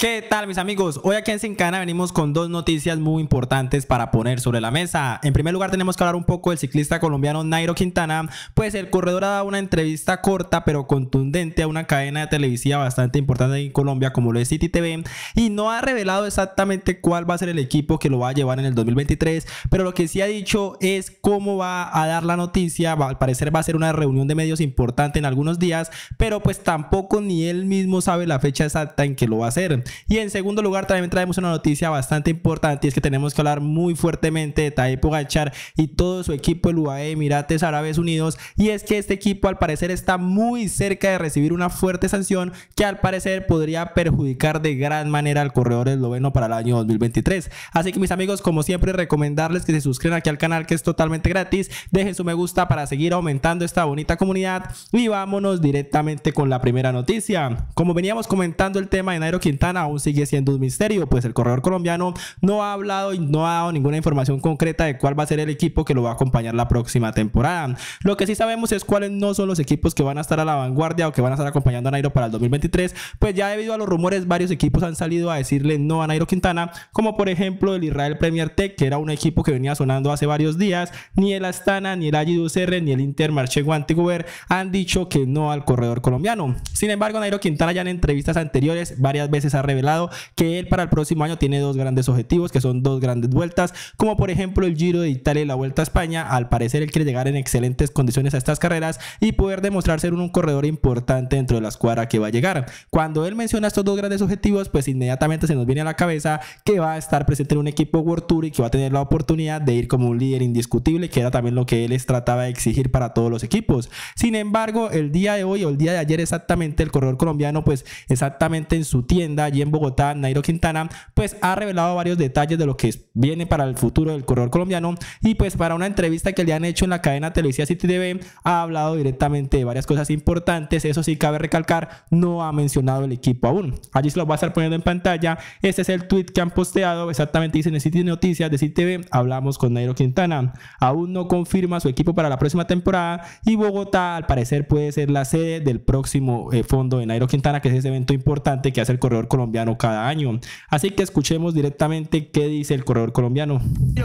¿Qué tal mis amigos? Hoy aquí en Sincana venimos con dos noticias muy importantes para poner sobre la mesa. En primer lugar tenemos que hablar un poco del ciclista colombiano Nairo Quintana, pues el corredor ha dado una entrevista corta pero contundente a una cadena de televisión bastante importante en Colombia como lo es City TV y no ha revelado exactamente cuál va a ser el equipo que lo va a llevar en el 2023, pero lo que sí ha dicho es cómo va a dar la noticia, al parecer va a ser una reunión de medios importante en algunos días, pero pues tampoco ni él mismo sabe la fecha exacta en que lo va a hacer. Y en segundo lugar, también traemos una noticia bastante importante. Y es que tenemos que hablar muy fuertemente de Taipo Gachar y todo su equipo, el UAE Emirates Árabes Unidos. Y es que este equipo al parecer está muy cerca de recibir una fuerte sanción que al parecer podría perjudicar de gran manera al corredor esloveno para el año 2023. Así que mis amigos, como siempre, recomendarles que se suscriban aquí al canal que es totalmente gratis. Dejen su me gusta para seguir aumentando esta bonita comunidad. Y vámonos directamente con la primera noticia. Como veníamos comentando el tema de Nairo Quintana, aún sigue siendo un misterio, pues el corredor colombiano no ha hablado y no ha dado ninguna información concreta de cuál va a ser el equipo que lo va a acompañar la próxima temporada. Lo que sí sabemos es cuáles no son los equipos que van a estar a la vanguardia o que van a estar acompañando a Nairo para el 2023, pues ya debido a los rumores varios equipos han salido a decirle no a Nairo Quintana, como por ejemplo el Israel Premier Tech, que era un equipo que venía sonando hace varios días, ni el Astana, ni el ag ni el Inter Intermarché Guantiguer han dicho que no al corredor colombiano. Sin embargo, Nairo Quintana ya en entrevistas anteriores varias veces ha revelado que él para el próximo año tiene dos grandes objetivos, que son dos grandes vueltas, como por ejemplo el Giro de Italia y la Vuelta a España. Al parecer él quiere llegar en excelentes condiciones a estas carreras y poder demostrar ser un, corredor importante dentro de la escuadra que va a llegar. Cuando él menciona estos dos grandes objetivos, pues inmediatamente se nos viene a la cabeza que va a estar presente en un equipo World Tour y que va a tener la oportunidad de ir como un líder indiscutible, que era también lo que él les trataba de exigir para todos los equipos. Sin embargo, el día de hoy o el día de ayer exactamente, el corredor colombiano, pues exactamente en su tienda, en Bogotá, Nairo Quintana, pues ha revelado varios detalles de lo que viene para el futuro del corredor colombiano y pues para una entrevista que le han hecho en la cadena Televisión City TV ha hablado directamente de varias cosas importantes, eso sí cabe recalcar, no ha mencionado el equipo aún. Allí se lo va a estar poniendo en pantalla, este es el tweet que han posteado, exactamente dicen en City Noticias de City TV, hablamos con Nairo Quintana, aún no confirma su equipo para la próxima temporada y Bogotá al parecer puede ser la sede del próximo eh, fondo de Nairo Quintana, que es ese evento importante que hace el corredor colombiano colombiano cada año. Así que escuchemos directamente qué dice el corredor colombiano.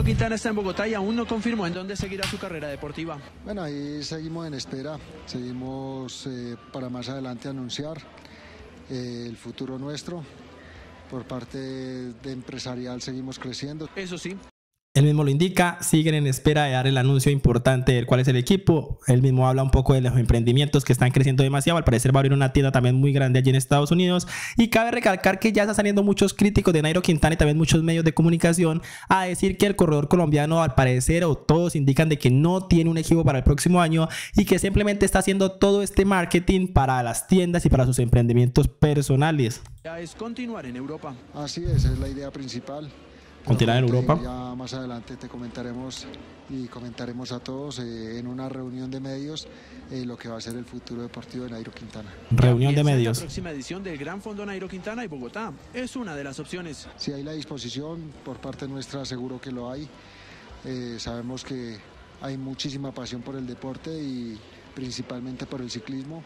Quintana está en Bogotá y aún no confirmó en dónde seguirá su carrera deportiva. Bueno, ahí seguimos en espera, seguimos eh, para más adelante anunciar eh, el futuro nuestro. Por parte de empresarial seguimos creciendo. Eso sí, él mismo lo indica, siguen en espera de dar el anuncio importante del cuál es el equipo. Él mismo habla un poco de los emprendimientos que están creciendo demasiado. Al parecer va a abrir una tienda también muy grande allí en Estados Unidos. Y cabe recalcar que ya están saliendo muchos críticos de Nairo Quintana y también muchos medios de comunicación a decir que el corredor colombiano al parecer o todos indican de que no tiene un equipo para el próximo año y que simplemente está haciendo todo este marketing para las tiendas y para sus emprendimientos personales. Ya es continuar en Europa. Así es, es la idea principal continuar en Europa. Ya más adelante te comentaremos y comentaremos a todos eh, en una reunión de medios eh, lo que va a ser el futuro deportivo de Nairo Quintana. Reunión de medios. La próxima edición del Gran Fondo Nairo Quintana y Bogotá es una de las opciones. Si hay la disposición por parte nuestra, seguro que lo hay. Eh, sabemos que hay muchísima pasión por el deporte y principalmente por el ciclismo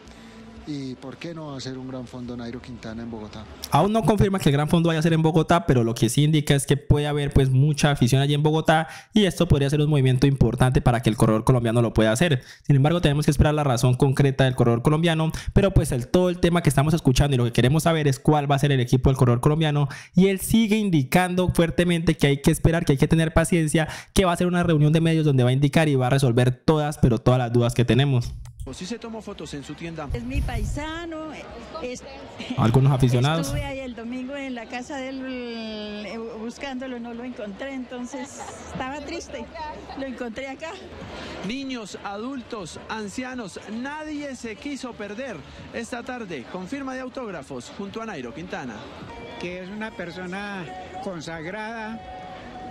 y por qué no hacer un gran fondo Nairo Quintana en Bogotá. Aún no confirma que el gran fondo vaya a ser en Bogotá, pero lo que sí indica es que puede haber pues mucha afición allí en Bogotá y esto podría ser un movimiento importante para que el corredor colombiano lo pueda hacer. Sin embargo, tenemos que esperar la razón concreta del corredor colombiano, pero pues el, todo el tema que estamos escuchando y lo que queremos saber es cuál va a ser el equipo del corredor colombiano y él sigue indicando fuertemente que hay que esperar, que hay que tener paciencia, que va a ser una reunión de medios donde va a indicar y va a resolver todas, pero todas las dudas que tenemos. Si se tomó fotos en su tienda. Es mi paisano. Algunos aficionados. Estuve ahí el domingo en la casa de él eh, buscándolo, no lo encontré, entonces estaba triste. Lo encontré acá. Niños, adultos, ancianos, nadie se quiso perder esta tarde con firma de autógrafos junto a Nairo Quintana. Que es una persona consagrada,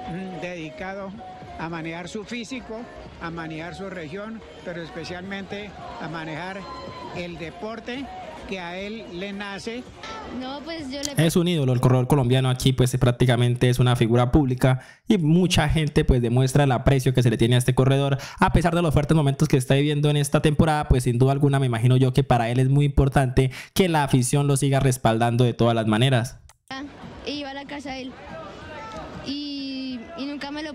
mm, dedicado a manejar su físico a manejar su región, pero especialmente a manejar el deporte que a él le nace. Pues es un ídolo, el corredor colombiano aquí pues prácticamente es una figura pública y mucha gente pues demuestra el aprecio que se le tiene a este corredor, a pesar de los fuertes momentos que está viviendo en esta temporada, pues sin duda alguna me imagino yo que para él es muy importante que la afición lo siga respaldando de todas las maneras. Y iba a la casa de él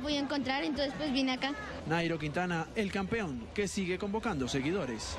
voy a encontrar, entonces pues vine acá. Nairo Quintana, el campeón, que sigue convocando seguidores.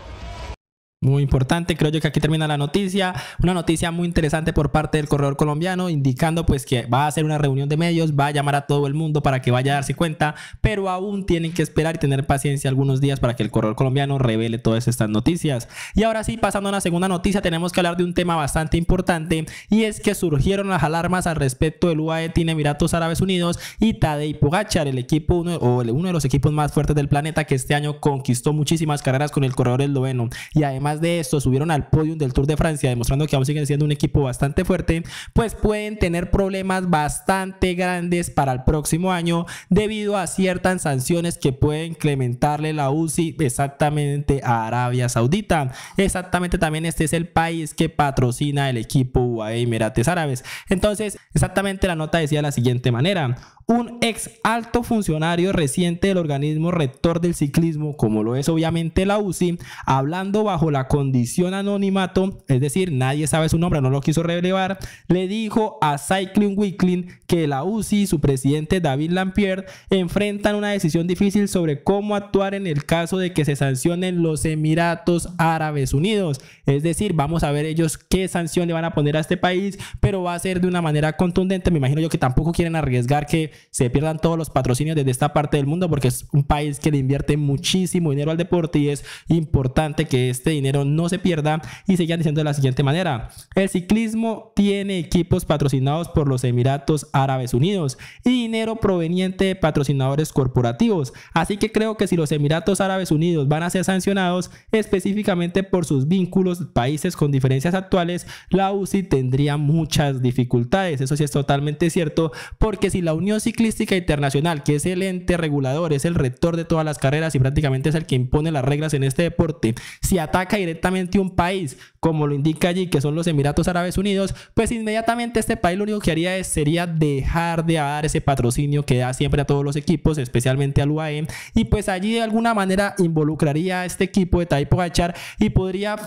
Muy importante, creo yo que aquí termina la noticia, una noticia muy interesante por parte del corredor colombiano, indicando pues que va a hacer una reunión de medios, va a llamar a todo el mundo para que vaya a darse cuenta, pero aún tienen que esperar y tener paciencia algunos días para que el corredor colombiano revele todas estas noticias. Y ahora sí, pasando a la segunda noticia, tenemos que hablar de un tema bastante importante y es que surgieron las alarmas al respecto del UAE tiene Emiratos Árabes Unidos y Tadej Pogachar, el equipo o uno de los equipos más fuertes del planeta que este año conquistó muchísimas carreras con el corredor esloveno y además de esto, subieron al podium del Tour de Francia, demostrando que aún siguen siendo un equipo bastante fuerte, pues pueden tener problemas bastante grandes para el próximo año debido a ciertas sanciones que puede incrementarle la UCI exactamente a Arabia Saudita. Exactamente también este es el país que patrocina el equipo UAE Emirates Árabes. Entonces, exactamente la nota decía de la siguiente manera un ex alto funcionario reciente del organismo rector del ciclismo, como lo es obviamente la UCI, hablando bajo la condición anonimato, es decir, nadie sabe su nombre, no lo quiso relevar, le dijo a Cycling Weekly que la UCI y su presidente David Lampierre enfrentan una decisión difícil sobre cómo actuar en el caso de que se sancionen los Emiratos Árabes Unidos. Es decir, vamos a ver ellos qué sanción le van a poner a este país, pero va a ser de una manera contundente. Me imagino yo que tampoco quieren arriesgar que se pierdan todos los patrocinios desde esta parte del mundo porque es un país que le invierte muchísimo dinero al deporte y es importante que este dinero no se pierda y sigan diciendo de la siguiente manera. El ciclismo tiene equipos patrocinados por los Emiratos Árabes Unidos y dinero proveniente de patrocinadores corporativos. Así que creo que si los Emiratos Árabes Unidos van a ser sancionados específicamente por sus vínculos países con diferencias actuales, la UCI tendría muchas dificultades. Eso sí es totalmente cierto porque si la Unión Ciclística Internacional, que es el ente regulador, es el rector de todas las carreras y prácticamente es el que impone las reglas en este deporte, si ataca directamente un país, como lo indica allí, que son los Emiratos Árabes Unidos, pues inmediatamente este país lo único que haría es, sería dejar de dar ese patrocinio que da siempre a todos los equipos, especialmente al UAE, y pues allí de alguna manera involucraría a este equipo de Taipo Gachar y podría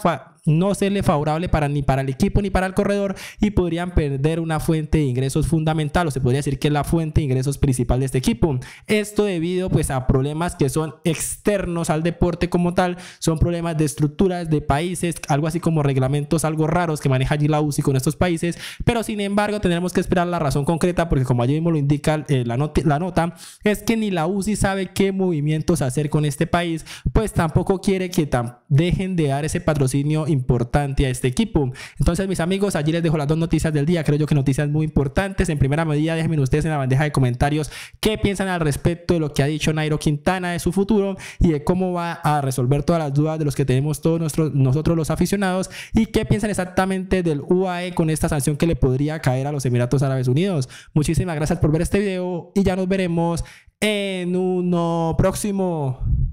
no serle favorable para, ni para el equipo ni para el corredor y podrían perder una fuente de ingresos fundamental o se podría decir que es la fuente de ingresos principal de este equipo. Esto debido pues a problemas que son externos al deporte como tal, son problemas de estructuras de países, algo así como reglamentos algo raros que maneja allí la UCI con estos países, pero sin embargo tendremos que esperar la razón concreta porque como allí mismo lo indica eh, la, la nota, es que ni la UCI sabe qué movimientos hacer con este país, pues tampoco quiere que tampoco dejen de dar ese patrocinio importante a este equipo. Entonces, mis amigos, allí les dejo las dos noticias del día. Creo yo que noticias muy importantes. En primera medida, déjenme ustedes en la bandeja de comentarios qué piensan al respecto de lo que ha dicho Nairo Quintana de su futuro y de cómo va a resolver todas las dudas de los que tenemos todos nosotros los aficionados y qué piensan exactamente del UAE con esta sanción que le podría caer a los Emiratos Árabes Unidos. Muchísimas gracias por ver este video y ya nos veremos en uno próximo.